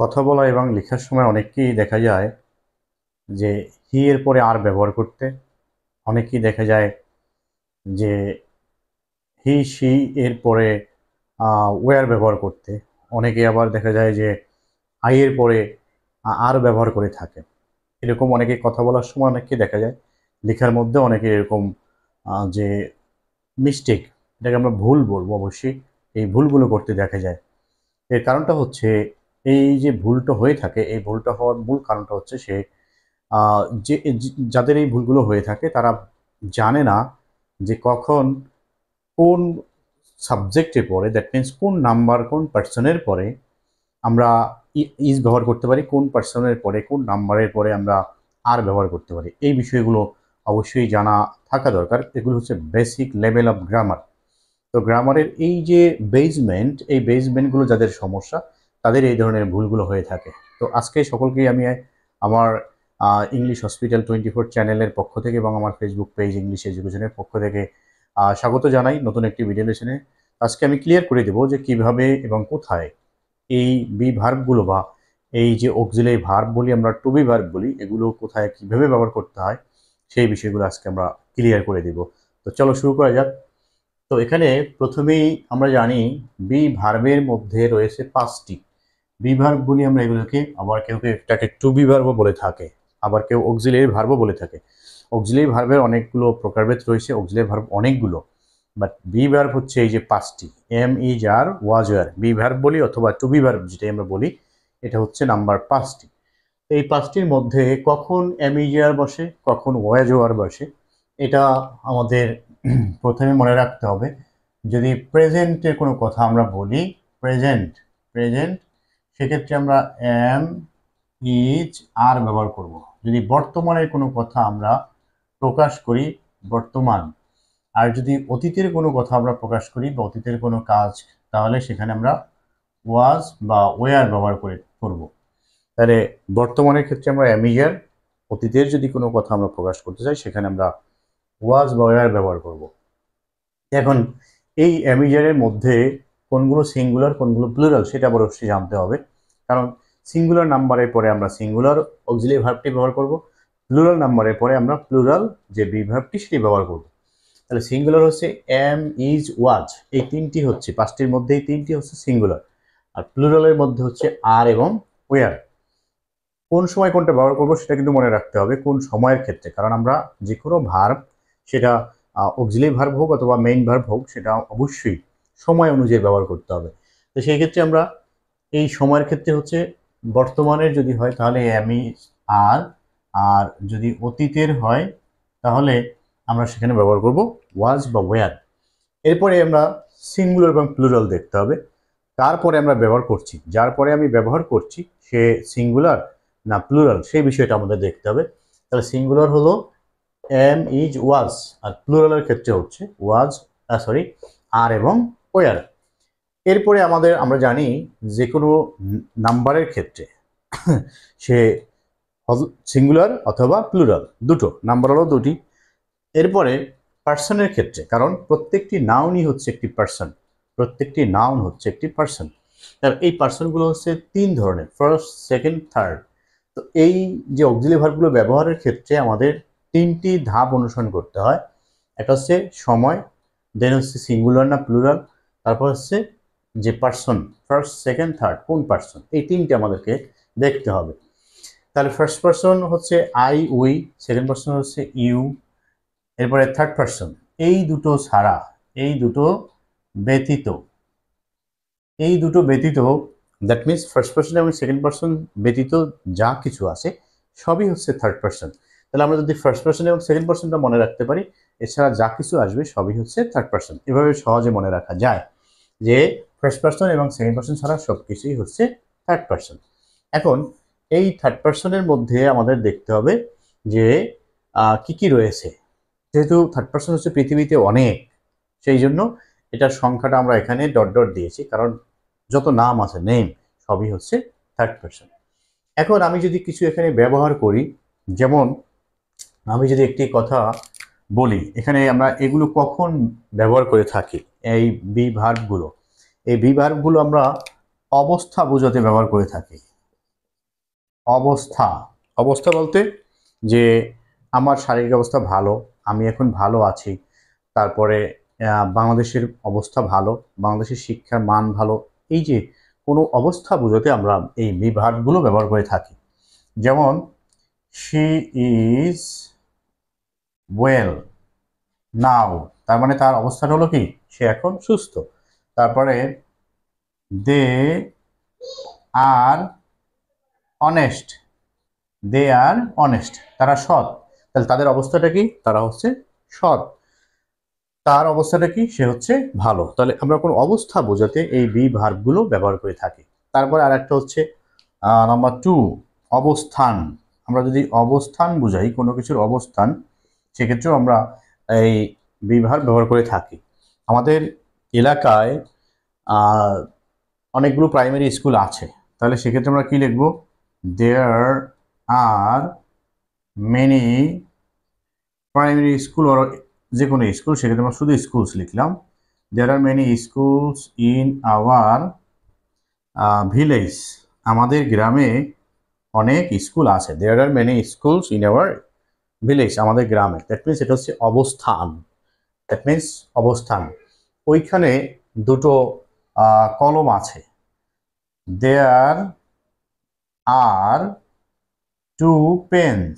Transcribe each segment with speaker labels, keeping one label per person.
Speaker 1: কথা বলা এবং লেখার সময় অনেককেই দেখা যায় যে হি এর পরে আর ব্যবহার করতে অনেকেই দেখা যায় যে হি সি এর পরে ওয়ার ব্যবহার করতে অনেকে আবার দেখা যায় যে আই এর পরে আর ব্যবহার করে থাকে এরকম অনেকে কথা বলার সময় অনেককে দেখা যায় লেখার মধ্যে অনেকে এরকম যে মিস্টেক এটাকে আমরা ভুল বলবো অবশ্যই এই ভুলগুলো করতে দেখা যায় এর কারণটা হচ্ছে এই যে ভুলটা হয়ে থাকে এই ভুলটা হওয়ার মূল কারণটা হচ্ছে সে যে যাদের এই ভুলগুলো হয়ে থাকে তারা জানে না যে কখন কোন সাবজেক্টে পড়ে দ্যাট মিন্স কোন নাম্বার কোন পার্সনের পরে আমরা ইজ ব্যবহার করতে পারি কোন পার্সনের পরে কোন নাম্বারের পরে আমরা আর ব্যবহার করতে পারি এই বিষয়গুলো অবশ্যই জানা থাকা দরকার এগুলো হচ্ছে বেসিক লেভেল অফ গ্রামার তো গ্রামারের এই যে বেজমেন্ট এই বেজমেন্টগুলো যাদের সমস্যা তাদের এই ধরনের ভুলগুলো হয়ে থাকে তো আজকে সকলকেই আমি আমার ইংলিশ হসপিটাল টোয়েন্টি ফোর চ্যানেলের পক্ষ থেকে এবং আমার ফেসবুক পেজ ইংলিশ এডুকেশনের পক্ষ থেকে স্বাগত জানাই নতুন একটি ভিডিও লেশনে আজকে আমি ক্লিয়ার করে দেব যে কিভাবে এবং কোথায় এই বি ভার্বগুলো বা এই যে অক্সিলে ভার্ব বলি আমরা টু বি ভার্ব বলি এগুলো কোথায় কিভাবে ব্যবহার করতে হয় সেই বিষয়গুলো আজকে আমরা ক্লিয়ার করে দেব তো চলো শুরু করা যাক তো এখানে প্রথমেই আমরা জানি বি ভার্বের মধ্যে রয়েছে পাঁচটি বিভার্ব বলি আমরা এগুলোকে আবার কেউ কেউ এটাকে টু বিভার্ব বলে থাকে আবার কেউ অক্সিলারি ভার্ব বলে থাকে অক্সিলারি ভার্বের অনেকগুলো প্রকারভেদ রয়েছে অক্সিলারি ভার্ব অনেকগুলো বাট বি ভার্ব হচ্ছে এই যে পাঁচটি এম ইজ আর ওয়াজ আর বি ভার্ব বলি অথবা টু বি ভার্ব যেটাই আমরা বলি এটা হচ্ছে নাম্বার পাঁচটি এই পাঁচটির মধ্যে কখন এম ইজ আর বসে কখন ওয়াজ ওয়ার বসে এটা আমাদের প্রথমে মনে রাখতে হবে যদি প্রেজেন্টের কোনো কথা আমরা বলি প্রেজেন্ট প্রেজেন্ট সেক্ষেত্রে আমরা এম ইচ আর ব্যবহার করব। যদি বর্তমানের কোনো কথা আমরা প্রকাশ করি বর্তমান আর যদি অতীতের কোনো কথা আমরা প্রকাশ করি বা অতীতের কোনো কাজ তাহলে সেখানে আমরা ওয়াজ বা ওয়ার ব্যবহার করে করব। তাহলে বর্তমানের ক্ষেত্রে আমরা অ্যামিয়ার অতীতের যদি কোনো কথা আমরা প্রকাশ করতে চাই সেখানে আমরা ওয়াজ বা ওয়ার ব্যবহার করব। এখন এই অ্যামিজারের মধ্যে কোনগুলো সিঙ্গুলার কোনগুলো প্লুরাল সেটা অবশ্যই জানতে হবে কারণ সিঙ্গুলার নাম্বারের পরে আমরা সিঙ্গুলার অক্সিলিয়ারি ভার্বটি ব্যবহার করব প্লুরাল নাম্বারের পরে আমরা প্লুরাল যে বিভাবটি সেটি ব্যবহার করব তাহলে সিঙ্গুলার হচ্ছে এম ইজ ওয়াজ এই তিনটি হচ্ছে পাঁচটির মধ্যে এই তিনটি হচ্ছে সিঙ্গুলার আর প্লুরালের মধ্যে হচ্ছে আর এবং ওয়ার কোন সময় কোনটা ব্যবহার করব সেটা কিন্তু মনে রাখতে হবে কোন সময়ের ক্ষেত্রে কারণ আমরা যে কোনো ভার্ব সেটা অক্সিলি ভার্ব হোক অথবা মেইন ভার্ব হোক সেটা অবশ্যই সময় অনুযায়ী ব্যবহার করতে হবে তো সেই ক্ষেত্রে আমরা এই সময়ের ক্ষেত্রে হচ্ছে বর্তমানের যদি হয় তাহলে আমি আর আর যদি অতীতের হয় তাহলে আমরা সেখানে ব্যবহার করব ওয়াজ বা ওয়ার এরপরে আমরা সিঙ্গুলার এবং প্লুরাল দেখতে হবে তারপরে আমরা ব্যবহার করছি যার পরে আমি ব্যবহার করছি সে সিঙ্গুলার না প্লুরাল সেই বিষয়টা আমাদের দেখতে হবে তাহলে সিঙ্গুলার হলো এম ইজ ওয়াজ আর প্লুরালের ক্ষেত্রে হচ্ছে ওয়াজ সরি আর এবং ওয়ার এরপরে আমাদের আমরা জানি যে কোনো নাম্বারের ক্ষেত্রে সে সিঙ্গুলার অথবা প্লুরাল দুটো নাম্বার হলো দুটি এরপরে পার্সনের ক্ষেত্রে কারণ প্রত্যেকটি নাউনই হচ্ছে একটি পার্সন প্রত্যেকটি নাউন হচ্ছে একটি পার্সন তার এই পার্সনগুলো হচ্ছে তিন ধরনের ফার্স্ট সেকেন্ড থার্ড তো এই যে অক্সিলিভারগুলো ব্যবহারের ক্ষেত্রে আমাদের তিনটি ধাপ অনুসরণ করতে হয় একটা হচ্ছে সময় দেন হচ্ছে সিঙ্গুলার না প্লুরাল তারপর হচ্ছে যে পার্সন ফার্স্ট সেকেন্ড থার্ড কোন পার্সন এই তিনটে আমাদেরকে দেখতে হবে তাহলে ফার্স্ট পার্সন হচ্ছে আই উই সেকেন্ড পার্সন হচ্ছে ইউ এরপরে থার্ড পার্সন এই দুটো ছাড়া এই দুটো ব্যতীত এই দুটো ব্যতীত দ্যাট মিনস ফার্স্ট পার্সন এবং সেকেন্ড পার্সন ব্যতীত যা কিছু আছে সবই হচ্ছে থার্ড পার্সন তাহলে আমরা যদি ফার্স্ট পার্সন এবং সেকেন্ড পার্সনটা মনে রাখতে পারি এছাড়া যা কিছু আসবে সবই হচ্ছে থার্ড পার্সন এভাবে সহজে মনে রাখা যায় যে ফার্স্ট পার্সন এবং সেকেন্ড পার্সন ছাড়া সব কিছুই হচ্ছে থার্ড পার্সন এখন এই থার্ড পার্সনের মধ্যে আমাদের দেখতে হবে যে কি কি রয়েছে যেহেতু থার্ড পার্সন হচ্ছে পৃথিবীতে অনেক সেই জন্য এটার সংখ্যাটা আমরা এখানে ডট ডট দিয়েছি কারণ যত নাম আছে নেম সবই হচ্ছে থার্ড পার্সন এখন আমি যদি কিছু এখানে ব্যবহার করি যেমন আমি যদি একটি কথা বলি এখানে আমরা এগুলো কখন ব্যবহার করে থাকি এই বি এই বি আমরা অবস্থা বোঝাতে ব্যবহার করে থাকি অবস্থা অবস্থা বলতে যে আমার শারীরিক অবস্থা ভালো আমি এখন ভালো আছি তারপরে বাংলাদেশের অবস্থা ভালো বাংলাদেশের শিক্ষার মান ভালো এই যে কোনো অবস্থা বোঝাতে আমরা এই বিভাগগুলো ব্যবহার করে থাকি যেমন শি ইজ ওয়েল নাও তার মানে তার অবস্থাটা হলো কি সে এখন সুস্থ তারপরে দে আর অনেস্ট দে আর অনেস্ট তারা সৎ তাহলে তাদের অবস্থাটা কি তারা হচ্ছে সৎ তার অবস্থাটা কি সে হচ্ছে ভালো তাহলে আমরা কোনো অবস্থা বোঝাতে এই বি ভার্বগুলো ব্যবহার করে থাকি তারপরে আর একটা হচ্ছে নাম্বার টু অবস্থান আমরা যদি অবস্থান বোঝাই কোনো কিছুর অবস্থান সেক্ষেত্রেও আমরা এই বিভার ব্যবহার করে থাকি আমাদের এলাকায় অনেকগুলো প্রাইমারি স্কুল আছে তাহলে সেক্ষেত্রে আমরা কি লিখব there are many primary school আর যে কোনো স্কুল সেক্ষেত্রে আমরা শুধু স্কুলস লিখলাম there are many schools in our village আমাদের গ্রামে অনেক স্কুল আছে there are many schools in our village আমাদের গ্রামে দ্যাট মিনস এটা হচ্ছে অবস্থান দ্যাট মিনস অবস্থান ওইখানে দুটো কলম আছে দেয়ার আর টু পেন্স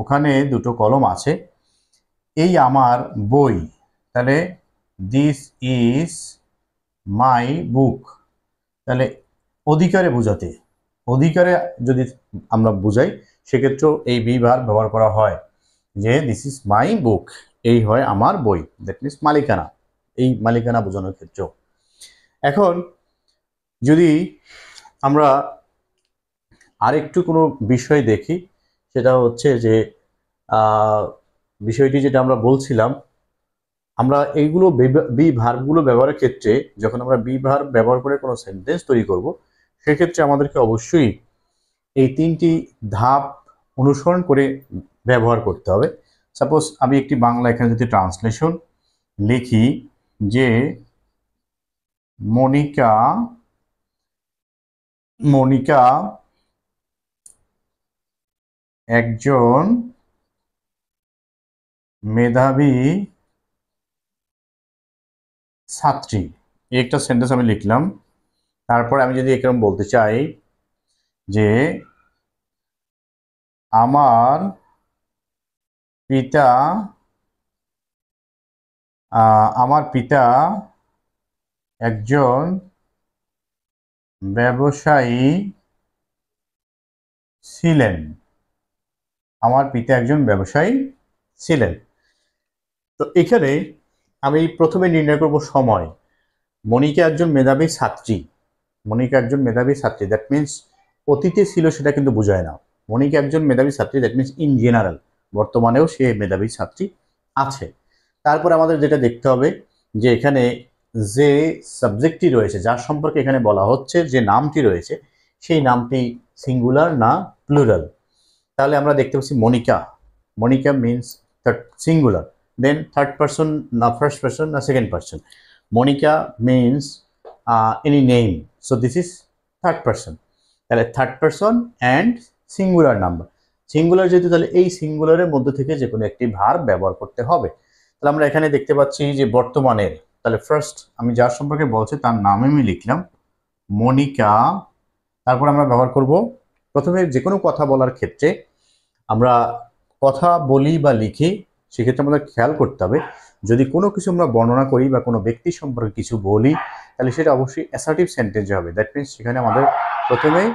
Speaker 1: ওখানে দুটো কলম আছে এই আমার বই তাহলে দিস ইজ মাই বুক তাহলে অধিকারে বোঝাতে অধিকারে যদি আমরা বুঝাই সেক্ষেত্রেও এই বি ভার ব্যবহার করা হয় যে দিস ইজ মাই বুক এই হয় আমার বই দ্যাট মিনস মালিকানা এই মালিকানা বোঝানোর ক্ষেত্রেও এখন যদি আমরা আরেকটু কোনো বিষয় দেখি সেটা হচ্ছে যে বিষয়টি যেটা আমরা বলছিলাম আমরা এইগুলো বি ভার্বগুলো ব্যবহারের ক্ষেত্রে যখন আমরা বি ভার্ব ব্যবহার করে কোনো সেন্টেন্স তৈরি করব সেক্ষেত্রে আমাদেরকে অবশ্যই এই তিনটি ধাপ অনুসরণ করে ব্যবহার করতে হবে সাপোজ আমি একটি বাংলা এখানে যদি ট্রান্সলেশন লিখি যে মনিকা মনিকা একজন মেধাবী ছাত্রী একটা সেন্টেন্স আমি লিখলাম তারপর আমি যদি এরকম বলতে চাই যে আমার পিতা আমার পিতা একজন ব্যবসায়ী ছিলেন আমার পিতা একজন ব্যবসায়ী ছিলেন তো এখানে আমি প্রথমে নির্ণয় করব সময় মনিকা একজন মেধাবী ছাত্রী মনিকা একজন মেধাবী ছাত্রী দ্যাট মিন্স অতীতে ছিল সেটা কিন্তু বোঝায় না মনিকা একজন মেধাবী ছাত্রী দ্যাট মিনস ইন জেনারেল বর্তমানেও সে মেধাবী ছাত্রী আছে তারপর আমাদের যেটা দেখতে হবে যে এখানে যে সাবজেক্টটি রয়েছে যার সম্পর্কে এখানে বলা হচ্ছে যে নামটি রয়েছে সেই নামটি সিঙ্গুলার না প্লুরাল তাহলে আমরা দেখতে পাচ্ছি Monica Monica means third singular then third person না ফার্স্ট পার্সন না second person Monica means any name so this is third person তাহলে third person and singular number singular যেহেতু তাহলে এই সিঙ্গুলারের মধ্যে থেকে যে কোনো একটি ভার ব্যবহার করতে হবে তাহলে আমরা এখানে দেখতে পাচ্ছি যে বর্তমানের তাহলে ফার্স্ট আমি যার সম্পর্কে বলছি তার নামে আমি লিখলাম মনিকা তারপর আমরা ব্যবহার করব প্রথমে যে কোনো কথা বলার ক্ষেত্রে আমরা কথা বলি বা লিখি সেক্ষেত্রে আমাদের খেয়াল করতে হবে যদি কোনো কিছু আমরা বর্ণনা করি বা কোনো ব্যক্তি সম্পর্কে কিছু বলি তাহলে সেটা অবশ্যই অ্যাসার্টিভ সেন্টেন্স হবে দ্যাট মিনস সেখানে আমাদের প্রথমেই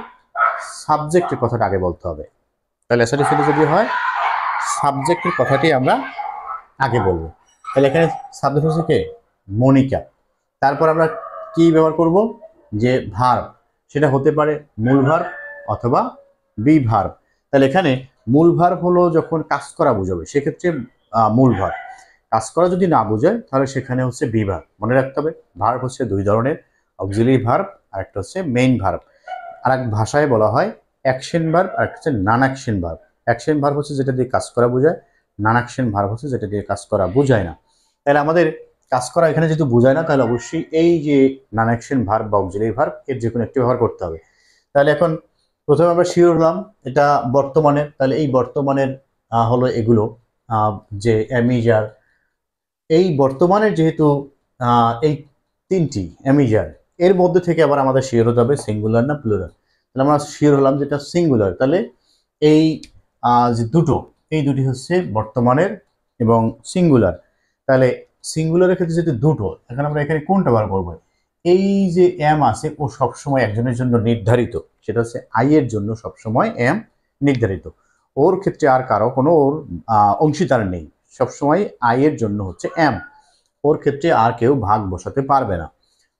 Speaker 1: সাবজেক্টের কথাটা আগে বলতে হবে তাহলে অ্যাসার্টিভ সেন্টেন্স যদি হয় সাবজেক্টের কথাটি আমরা আগে বলবো তাহলে এখানে সাবজেক্ট হচ্ছে কে মনিকা তারপর আমরা কি ব্যবহার করব যে ভার সেটা হতে পারে মূল ভার অথবা বি ভার তাহলে এখানে মূল ভার হলো যখন কাজ করা বুঝাবে সেক্ষেত্রে মূল ভার কাজ করা যদি না বোঝায় তাহলে সেখানে হচ্ছে বি মনে রাখতে হবে ভার্ব হচ্ছে দুই ধরনের অক্সিলি ভার্ব আর একটা হচ্ছে মেইন ভার্ব আর এক ভাষায় বলা হয় অ্যাকশন ভার্ব আর একটা হচ্ছে non action verb action verb হচ্ছে যেটা দিয়ে কাজ করা বোঝায় নান অ্যাকশন ভার্ব হচ্ছে যেটা দিয়ে কাজ করা বোঝায় না তাহলে আমাদের কাজ করা এখানে যেহেতু বোঝায় না তাহলে অবশ্যই এই যে নান অ্যাকশন ভার্ব বা অক্সিলি ভার্ব এর যে কোনো একটি ব্যবহার করতে হবে তাহলে এখন প্রথমে আমরা শিওর হলাম এটা বর্তমানের তাহলে এই বর্তমানের হলো এগুলো যে অ্যামিজার এই বর্তমানের যেহেতু এই তিনটি অ্যামিজার এর মধ্যে থেকে আবার আমাদের শিওর হতে হবে সিঙ্গুলার না প্লুরাল তাহলে আমরা শিওর হলাম যেটা সিঙ্গুলার তাহলে এই যে দুটো এই দুটি হচ্ছে বর্তমানের এবং সিঙ্গুলার তাহলে সিঙ্গুলারের ক্ষেত্রে যেহেতু দুটো এখন আমরা এখানে কোনটা বার করবো এই যে এম আছে ও সবসময় একজনের জন্য নির্ধারিত সেটা হচ্ছে আই এর জন্য সবসময় এম নির্ধারিত ওর ক্ষেত্রে আর কারো কোনো ওর অংশীদার নেই সবসময় আয়ের জন্য হচ্ছে এম ওর ক্ষেত্রে আর কেউ ভাগ বসাতে পারবে না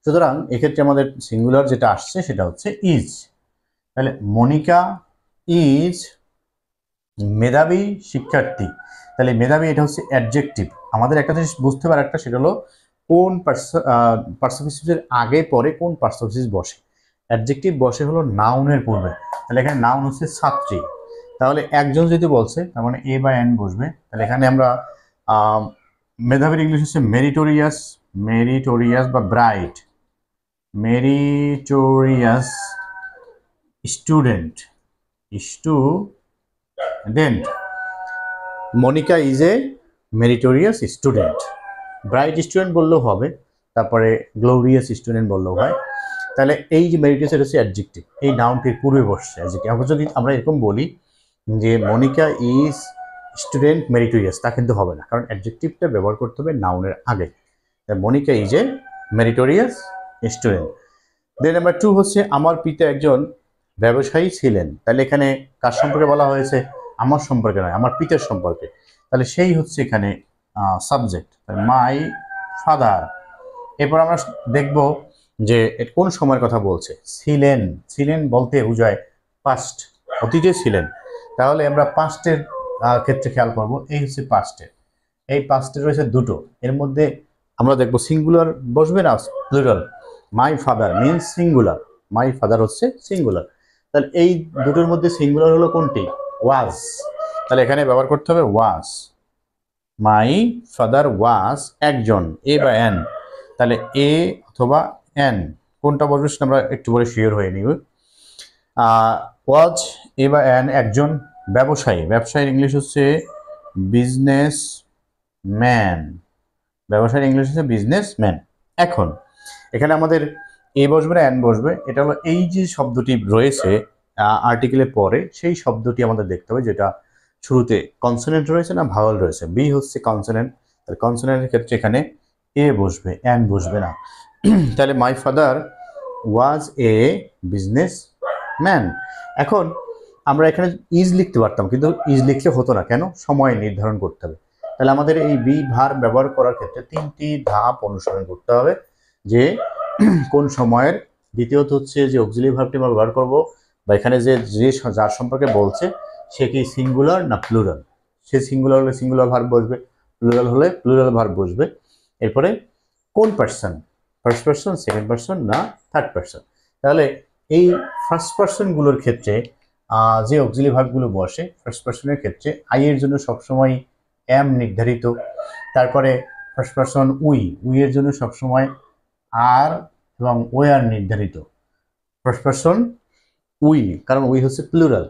Speaker 1: সুতরাং এক্ষেত্রে আমাদের সিঙ্গুলার যেটা আসছে সেটা হচ্ছে ইজ তাহলে মনিকা ইজ মেধাবী শিক্ষার্থী তাহলে মেধাবী এটা হচ্ছে অ্যাডজেক্টিভ আমাদের একটা জিনিস বুঝতে পারার একটা সেটা হলো কোন পার্সোফিসের আগে পরে কোন পার্সোফিস বসে অ্যাডজেক্টিভ বসে হলো নাউনের পূর্বে তাহলে এখানে নাউন হচ্ছে ছাত্রী তাহলে একজন যদি বলছে তার মানে এ বা এন বসবে তাহলে এখানে আমরা মেধাবীর ইংলিশ হচ্ছে মেরিটোরিয়াস মেরিটোরিয়াস বা bright meritorious student student Monica is a meritorious student bright student বললেও হবে তারপরে গ্লোরিয়াস স্টুডেন্ট বললেও হয় তাহলে এই যে মেরিটোরিয়াস এটা হচ্ছে অ্যাডজেক্টিভ এই নাউনটির পূর্বে বসছে অ্যাডজেক্টিভ আমরা যদি আমরা এরকম বলি যে মনিকা ইজ স্টুডেন্ট মেরিটোরিয়াস তা কিন্তু হবে না কারণ অ্যাডজেক্টিভটা ব্যবহার করতে হবে নাউনের আগে Monica is a meritorious student then number two হচ্ছে আমার পিতা একজন ব্যবসায়ী ছিলেন তাহলে এখানে কার সম্পর্কে বলা হয়েছে আমার সম্পর্কে নয় আমার পিতার সম্পর্কে তাহলে সেই হচ্ছে এখানে সাবজেক্ট মাই ফাদার এরপর আমরা দেখব যে কোন সময়ের কথা বলছে ছিলেন ছিলেন বলতে বোঝায় পাস্ট অতীতে ছিলেন তাহলে আমরা পাঁচটের ক্ষেত্রে খেয়াল করব এই হচ্ছে পাঁচটের এই পাঁচটি রয়েছে দুটো এর মধ্যে আমরা দেখব সিঙ্গুলার বসবে না plural my father means singular my father হচ্ছে সিঙ্গুলার তাহলে এই দুটোর মধ্যে সিঙ্গুলার হলো কোনটি ওয়াজ তাহলে এখানে ব্যবহার করতে হবে ওয়াজ মাই ফাদার ওয়াজ একজন এ বা এন তাহলে এ অথবা এন কোনটা বসবে সেটা আমরা একটু বলে শিওর হয়ে নিব ওয়াজ এ বা অ্যান একজন ব্যবসায়ী ব্যবসায়ীর ইংলিশ হচ্ছে বিজনেস ম্যান ব্যবসায়ীর ইংলিশ হচ্ছে বিজনেস ম্যান এখন এখানে আমাদের এ বসবে না অ্যান বসবে এটা হলো এই যে শব্দটি রয়েছে আর্টিকেলে পরে সেই শব্দটি আমাদের দেখতে হবে যেটা শুরুতে কনসোনেন্ট রয়েছে না ভাওয়াল রয়েছে বি হচ্ছে কনসোনেন্ট তাহলে কনসোনেন্টের ক্ষেত্রে এখানে এ বসবে অ্যান বসবে না তাহলে my father was a businessman এখন আমরা এখানে ইজ লিখতে পারতাম কিন্তু ইজ লিখলে হতো না কেন সময় নির্ধারণ করতে হবে তাহলে আমাদের এই বি ভার ব্যবহার করার ক্ষেত্রে তিনটি ধাপ অনুসরণ করতে হবে যে কোন সময়ের দ্বিতীয়ত হচ্ছে যে অক্সিলি ভাবটি আমরা ব্যবহার করবো বা এখানে যে যে যার সম্পর্কে বলছে সে কি সিঙ্গুলার না প্লুরাল সে সিঙ্গুলার হলে সিঙ্গুলার ভার বসবে প্লুরাল হলে প্লুরাল ভার বসবে এরপরে কোন person first person second person না থার্ড পার্সন তাহলে এই ফার্স্ট পার্সনগুলোর ক্ষেত্রে যে অক্সিলি ভাবগুলো বসে ফার্স্ট পার্সনের ক্ষেত্রে আই এর জন্য সবসময় এম নির্ধারিত তারপরে ফার্স্ট পার্সন উই উই এর জন্য সবসময় আর এবং ওয়ার নির্ধারিত ফার্স্ট পার্সন উই কারণ উই হচ্ছে প্লুরাল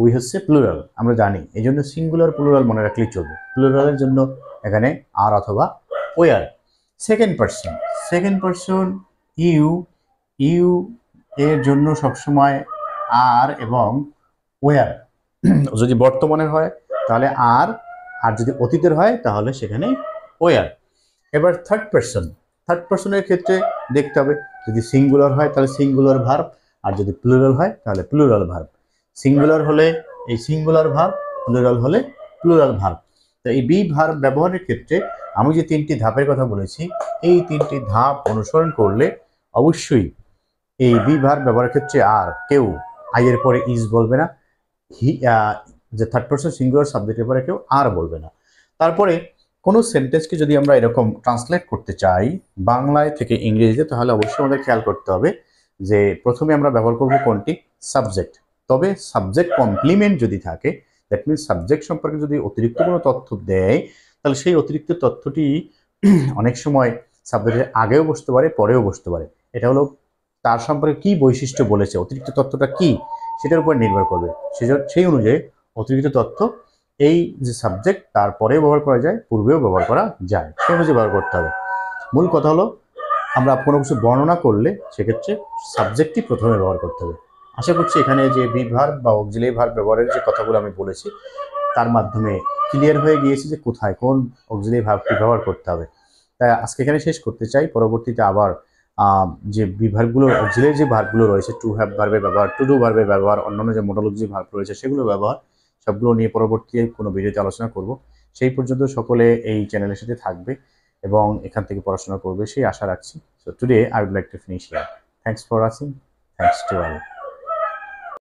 Speaker 1: উই হচ্ছে প্লুরাল আমরা জানি এই জন্য সিঙ্গুলার প্লুরাল মনে রাখলেই চলবে প্লুরালের জন্য এখানে আর অথবা were second person second person you you এর জন্য সবসময় আর এবং ওয়ার যদি বর্তমানের হয় তাহলে আর আর যদি অতীতের হয় তাহলে সেখানে ওয়ার এবার থার্ড পার্সন থার্ড পার্সনের ক্ষেত্রে দেখতে হবে যদি সিঙ্গুলার হয় তাহলে সিঙ্গুলার ভার্ব আর যদি প্লুরাল হয় তাহলে প্লুরাল ভার্ব সিঙ্গুলার হলে এই সিঙ্গুলার ভার্ব প্লুরাল হলে প্লুরাল ভার্ব তো এই বি ভার্ব ব্যবহারের ক্ষেত্রে আমি যে তিনটি ধাপের কথা বলেছি এই তিনটি ধাপ অনুসরণ করলে অবশ্যই এই বি ভার্ব ব্যবহারের ক্ষেত্রে আর কেউ আইয়ের পরে ইজ বলবে না হি যে থার্ড পার্সন সিঙ্গুলার সাবজেক্টের পরে কেউ আর বলবে না তারপরে কোনো সেন্টেন্সকে যদি আমরা এরকম ট্রান্সলেট করতে চাই বাংলায় থেকে ইংরেজিতে তাহলে অবশ্যই আমাদের খেয়াল করতে হবে যে প্রথমে আমরা ব্যবহার করব কোনটি সাবজেক্ট তবে সাবজেক্ট কমপ্লিমেন্ট যদি থাকে দ্যাট মিনস সাবজেক্ট সম্পর্কে যদি অতিরিক্ত কোনো তথ্য দেয় তাহলে সেই অতিরিক্ত তথ্যটি অনেক সময় সাবজেক্টের আগেও বসতে পারে পরেও বসতে পারে এটা হলো তার সম্পর্কে কি বৈশিষ্ট্য বলেছে অতিরিক্ত তথ্যটা কি সেটার উপর নির্ভর করবে সেই অনুযায়ী অতিরিক্ত তথ্য এই যে সাবজেক্ট তারপরেও ব্যবহার করা যায় পূর্বেও ব্যবহার করা যায় সেই অনুযায়ী ব্যবহার করতে হবে মূল কথা হলো আমরা কোনো কিছু বর্ণনা করলে সেক্ষেত্রে সাবজেক্টটি প্রথমে ব্যবহার করতে হবে আশা করছি এখানে যে বিভার বা অক্সিলিয়ারি ভার ব্যবহারের যে কথাগুলো আমি বলেছি তার মাধ্যমে ক্লিয়ার হয়ে গিয়েছে যে কোথায় কোন অক্সিলিয়ারি ভাবটি ব্যবহার করতে হবে তাই আজকে এখানে শেষ করতে চাই পরবর্তীতে আবার যে বিভাগগুলো অক্সিলারি যে ভাগগুলো রয়েছে টু হ্যাভ ভার্বের ব্যবহার টু ডু ভার্বের ব্যবহার অন্যান্য যে যে ভার্ব রয়েছে সেগুলো ব্যবহার সবগুলো নিয়ে পরবর্তী কোনো ভিডিওতে আলোচনা করব সেই পর্যন্ত সকলে এই চ্যানেলের সাথে থাকবে এবং এখান থেকে পড়াশোনা করবে সেই আশা রাখছি so today I would like to finish here thanks for watching thanks to all